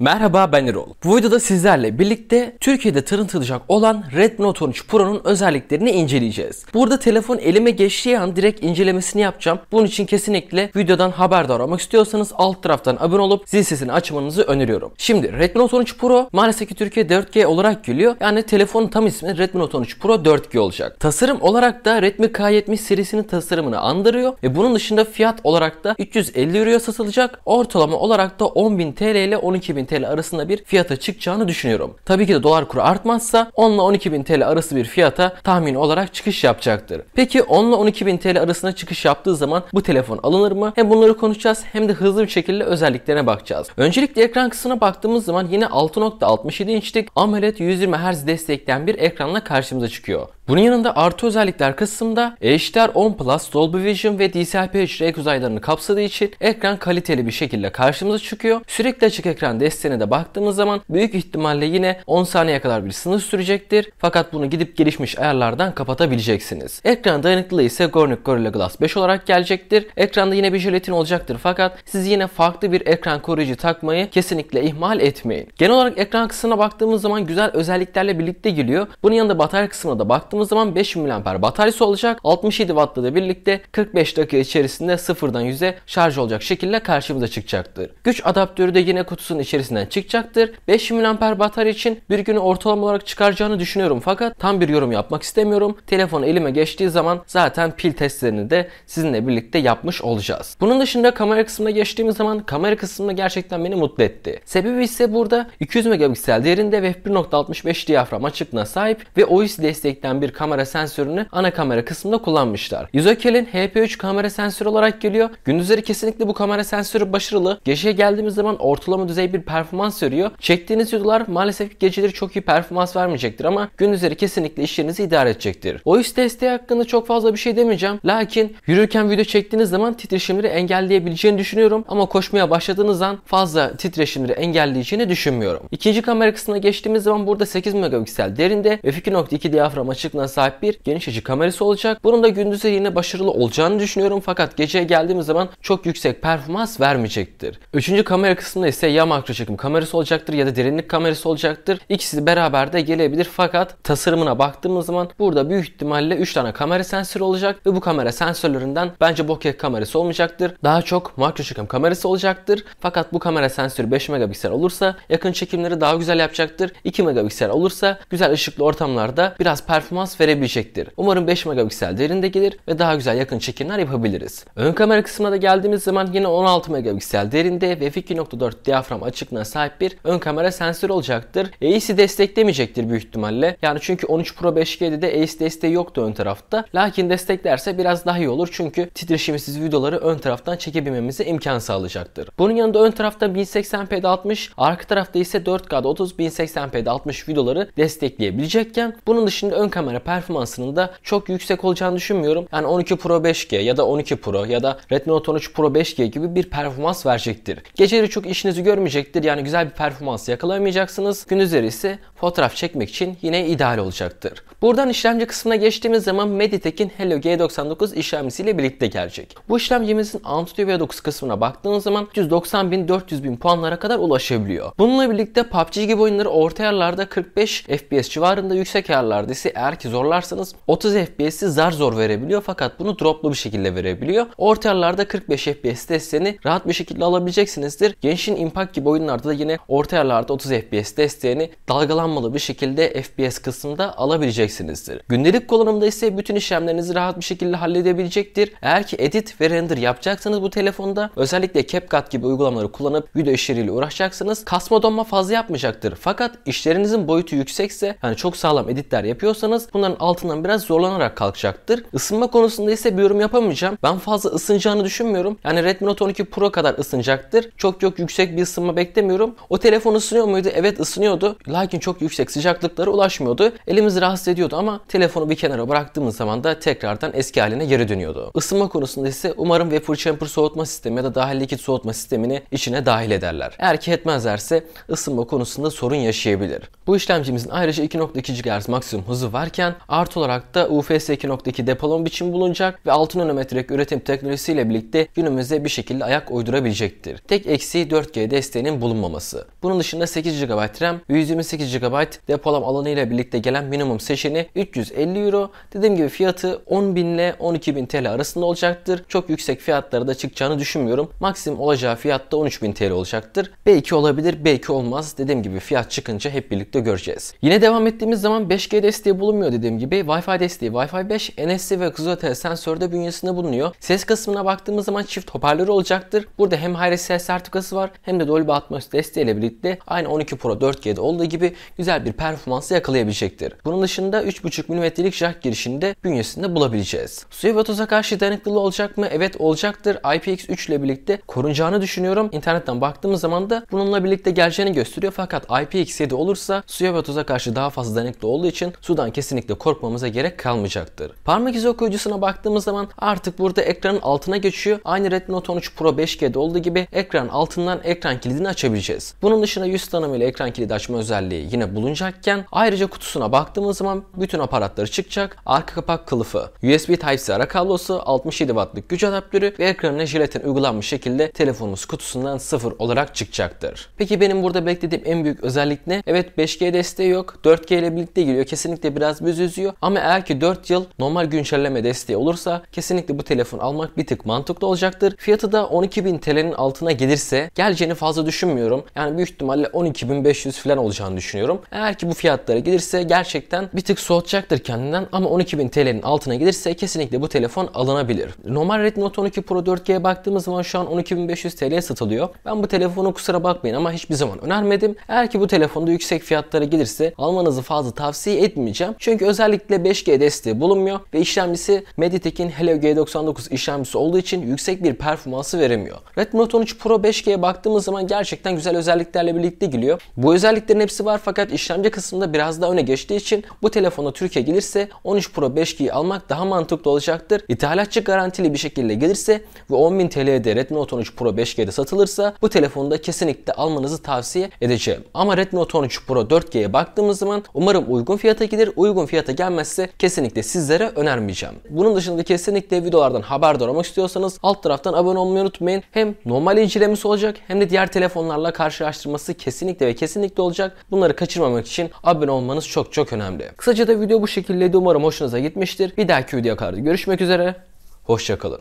Merhaba ben Erol. Bu videoda sizlerle birlikte Türkiye'de tanıtılacak olan Redmi Note 13 Pro'nun özelliklerini inceleyeceğiz. Burada telefon elime geçtiği an direkt incelemesini yapacağım. Bunun için kesinlikle videodan haberdar olmak istiyorsanız alt taraftan abone olup zil sesini açmanızı öneriyorum. Şimdi Redmi Note 13 Pro maalesef ki Türkiye 4G olarak geliyor. Yani telefonun tam ismi Redmi Note 13 Pro 4G olacak. Tasarım olarak da Redmi K70 serisinin tasarımını andırıyor ve bunun dışında fiyat olarak da 350 Euro'ya satılacak. Ortalama olarak da 10.000 TL ile 12.000 TL arasında bir fiyata çıkacağını düşünüyorum. Tabii ki de dolar kuru artmazsa 10 ile bin TL arası bir fiyata tahmin olarak çıkış yapacaktır. Peki 10 ile bin TL arasına çıkış yaptığı zaman bu telefon alınır mı? Hem bunları konuşacağız hem de hızlı bir şekilde özelliklerine bakacağız. Öncelikle ekran kısmına baktığımız zaman yine 6.67 inçlik AMOLED 120 Hz destekleyen bir ekranla karşımıza çıkıyor. Bunun yanında artı özellikler kısmında HDR 10 Plus, Dolby Vision ve DCI-P3 renk uzaylarını kapsadığı için ekran kaliteli bir şekilde karşımıza çıkıyor. Sürekli açık ekran desteğine de baktığımız zaman büyük ihtimalle yine 10 saniye kadar bir sınır sürecektir. Fakat bunu gidip gelişmiş ayarlardan kapatabileceksiniz. Ekran dayanıklılığı ise Gornik Gorilla Glass 5 olarak gelecektir. Ekranda yine bir jelatin olacaktır fakat siz yine farklı bir ekran koruyucu takmayı kesinlikle ihmal etmeyin. Genel olarak ekran kısmına baktığımız zaman güzel özelliklerle birlikte geliyor. Bunun yanında batarya kısmına da baktığımız baktığımız zaman 5000 mAh bataryası olacak. 67 Watt'la da birlikte 45 dakika içerisinde sıfırdan 100'e şarj olacak şekilde karşımıza çıkacaktır. Güç adaptörü de yine kutusunun içerisinden çıkacaktır. 5 mAh batarya için bir günü ortalama olarak çıkaracağını düşünüyorum fakat tam bir yorum yapmak istemiyorum. Telefon elime geçtiği zaman zaten pil testlerini de sizinle birlikte yapmış olacağız. Bunun dışında kamera kısmına geçtiğimiz zaman kamera kısmı gerçekten beni mutlu etti. Sebebi ise burada 200 megapiksel değerinde ve 1.65 diyafram açıklığına sahip ve OIS destekten bir bir kamera sensörünü ana kamera kısmında kullanmışlar. Izokel'in HP3 kamera sensörü olarak geliyor. Gündüzleri kesinlikle bu kamera sensörü başarılı. Geceye geldiğimiz zaman ortalama düzey bir performans veriyor. Çektiğiniz videolar maalesef geceleri çok iyi performans vermeyecektir ama gündüzleri kesinlikle işlerinizi idare edecektir. Ois desteği hakkında çok fazla bir şey demeyeceğim. Lakin yürürken video çektiğiniz zaman titreşimleri engelleyebileceğini düşünüyorum ama koşmaya başladığınız an fazla titreşimleri engelleyeceğini düşünmüyorum. İkinci kamera kısmına geçtiğimiz zaman burada 8 megapiksel derinde ve 2.2 diyafram açık boyutuna sahip bir geniş açı kamerası olacak. Bunun da gündüzde yine başarılı olacağını düşünüyorum fakat geceye geldiğimiz zaman çok yüksek performans vermeyecektir. Üçüncü kamera kısmında ise ya makro çekim kamerası olacaktır ya da derinlik kamerası olacaktır. İkisi beraber de gelebilir fakat tasarımına baktığımız zaman burada büyük ihtimalle 3 tane kamera sensörü olacak ve bu kamera sensörlerinden bence bokeh kamerası olmayacaktır. Daha çok makro çekim kamerası olacaktır. Fakat bu kamera sensörü 5 megapiksel olursa yakın çekimleri daha güzel yapacaktır. 2 megapiksel olursa güzel ışıklı ortamlarda biraz performans performans verebilecektir. Umarım 5 megapiksel derinde gelir ve daha güzel yakın çekimler yapabiliriz. Ön kamera kısmına da geldiğimiz zaman yine 16 megapiksel derinde ve 2.4 diyafram açıklığına sahip bir ön kamera sensörü olacaktır. AES'i desteklemeyecektir büyük ihtimalle. Yani çünkü 13 Pro 5G'de de AES desteği yoktu ön tarafta. Lakin desteklerse biraz daha iyi olur çünkü titreşimsiz videoları ön taraftan çekebilmemize imkan sağlayacaktır. Bunun yanında ön tarafta 1080p'de 60, arka tarafta ise 4K'da 30 1080p'de 60 videoları destekleyebilecekken bunun dışında ön kamera kamera performansının da çok yüksek olacağını düşünmüyorum. Yani 12 Pro 5G ya da 12 Pro ya da Redmi Note 13 Pro 5G gibi bir performans verecektir. Geceleri çok işinizi görmeyecektir. Yani güzel bir performans yakalamayacaksınız. Gündüzleri ise fotoğraf çekmek için yine ideal olacaktır. Buradan işlemci kısmına geçtiğimiz zaman Mediatek'in Helio G99 işlemcisiyle birlikte gelecek. Bu işlemcimizin Antutu V9 kısmına baktığınız zaman 190 bin 400 bin puanlara kadar ulaşabiliyor. Bununla birlikte PUBG gibi oyunları orta ayarlarda 45 FPS civarında yüksek ayarlarda ise eğer ki zorlarsanız 30 FPS'i zar zor verebiliyor fakat bunu droplu bir şekilde verebiliyor. Orta ayarlarda 45 FPS desteğini rahat bir şekilde alabileceksinizdir. Genshin Impact gibi oyunlarda da yine orta ayarlarda 30 FPS desteğini dalgalan donanmalı bir şekilde FPS kısmında alabileceksinizdir. Gündelik kullanımda ise bütün işlemlerinizi rahat bir şekilde halledebilecektir. Eğer ki edit ve render yapacaksanız bu telefonda özellikle CapCut gibi uygulamaları kullanıp video işleriyle uğraşacaksınız. Kasma donma fazla yapmayacaktır. Fakat işlerinizin boyutu yüksekse yani çok sağlam editler yapıyorsanız bunların altından biraz zorlanarak kalkacaktır. Isınma konusunda ise bir yorum yapamayacağım. Ben fazla ısınacağını düşünmüyorum. Yani Redmi Note 12 Pro kadar ısınacaktır. Çok çok yüksek bir ısınma beklemiyorum. O telefon ısınıyor muydu? Evet ısınıyordu. Lakin çok çok yüksek sıcaklıklara ulaşmıyordu. Elimizi rahatsız ediyordu ama telefonu bir kenara bıraktığımız zaman da tekrardan eski haline geri dönüyordu. Isınma konusunda ise umarım vapor chamber soğutma sistemi ya da dahil likit soğutma sistemini içine dahil ederler. Eğer ki etmezlerse ısınma konusunda sorun yaşayabilir. Bu işlemcimizin ayrıca 2.2 GHz maksimum hızı varken artı olarak da UFS 2.2 depolama biçimi bulunacak ve 6 nanometrelik üretim teknolojisiyle birlikte günümüze bir şekilde ayak uydurabilecektir. Tek eksiği 4G desteğinin bulunmaması. Bunun dışında 8 GB RAM ve 128 GB GB depolama alanı ile birlikte gelen minimum seçeni 350 Euro. Dediğim gibi fiyatı 10.000 ile 12.000 TL arasında olacaktır. Çok yüksek fiyatlara da çıkacağını düşünmüyorum. Maksimum olacağı fiyat da 13.000 TL olacaktır. Belki olabilir belki olmaz. Dediğim gibi fiyat çıkınca hep birlikte göreceğiz. Yine devam ettiğimiz zaman 5G desteği bulunmuyor dediğim gibi. Wi-Fi desteği Wi-Fi 5 NFC ve kızılötesi sensörde bünyesinde bulunuyor. Ses kısmına baktığımız zaman çift hoparlör olacaktır. Burada hem Hi-Res sertifikası var hem de Dolby Atmos desteğiyle birlikte aynı 12 Pro 4G'de olduğu gibi güzel bir performansı yakalayabilecektir. Bunun dışında 3.5 mm'lik jack girişinde bünyesinde bulabileceğiz. Suya karşı dayanıklılığı olacak mı? Evet olacaktır. IPX3 ile birlikte korunacağını düşünüyorum. İnternetten baktığımız zaman da bununla birlikte geleceğini gösteriyor. Fakat IPX7 olursa suya ve toza karşı daha fazla dayanıklı olduğu için sudan kesinlikle korkmamıza gerek kalmayacaktır. Parmak izi okuyucusuna baktığımız zaman artık burada ekranın altına geçiyor. Aynı Redmi Note 13 Pro 5G'de olduğu gibi ekran altından ekran kilidini açabileceğiz. Bunun dışında 100 tanım ile ekran kilidi açma özelliği yine bulunacakken ayrıca kutusuna baktığımız zaman bütün aparatları çıkacak. Arka kapak kılıfı, USB Type-C ara kablosu, 67 wattlık güç adaptörü ve ekranına jiletin uygulanmış şekilde telefonumuz kutusundan sıfır olarak çıkacaktır. Peki benim burada beklediğim en büyük özellik ne? Evet 5G desteği yok. 4G ile birlikte geliyor. Kesinlikle biraz biz üzüyor. Ama eğer ki 4 yıl normal güncelleme desteği olursa kesinlikle bu telefon almak bir tık mantıklı olacaktır. Fiyatı da 12.000 TL'nin altına gelirse geleceğini fazla düşünmüyorum. Yani büyük ihtimalle 12.500 falan olacağını düşünüyorum düşünüyorum. Eğer ki bu fiyatlara gelirse gerçekten bir tık soğutacaktır kendinden ama 12.000 TL'nin altına gelirse kesinlikle bu telefon alınabilir. Normal Redmi Note 12 Pro 4G'ye baktığımız zaman şu an 12.500 TL'ye satılıyor. Ben bu telefonu kusura bakmayın ama hiçbir zaman önermedim. Eğer ki bu telefonda yüksek fiyatlara gelirse almanızı fazla tavsiye etmeyeceğim. Çünkü özellikle 5G desteği bulunmuyor ve işlemcisi Mediatek'in Helio G99 işlemcisi olduğu için yüksek bir performansı veremiyor. Redmi Note 13 Pro 5G'ye baktığımız zaman gerçekten güzel özelliklerle birlikte geliyor. Bu özelliklerin hepsi var fakat fakat işlemci kısmında biraz daha öne geçtiği için bu telefona Türkiye gelirse 13 Pro 5G'yi almak daha mantıklı olacaktır. İthalatçı garantili bir şekilde gelirse ve 10.000 TL'ye de Redmi Note 13 Pro 5G'de satılırsa bu telefonu da kesinlikle almanızı tavsiye edeceğim. Ama Redmi Note 13 Pro 4G'ye baktığımız zaman umarım uygun fiyata gelir. Uygun fiyata gelmezse kesinlikle sizlere önermeyeceğim. Bunun dışında kesinlikle videolardan haberdar olmak istiyorsanız alt taraftan abone olmayı unutmayın. Hem normal incelemesi olacak hem de diğer telefonlarla karşılaştırması kesinlikle ve kesinlikle olacak. Bunları kaçırmayın kaçırmamak için abone olmanız çok çok önemli. Kısaca da video bu şekildeydi. Umarım hoşunuza gitmiştir. Bir dahaki videoya kadar görüşmek üzere. Hoşçakalın.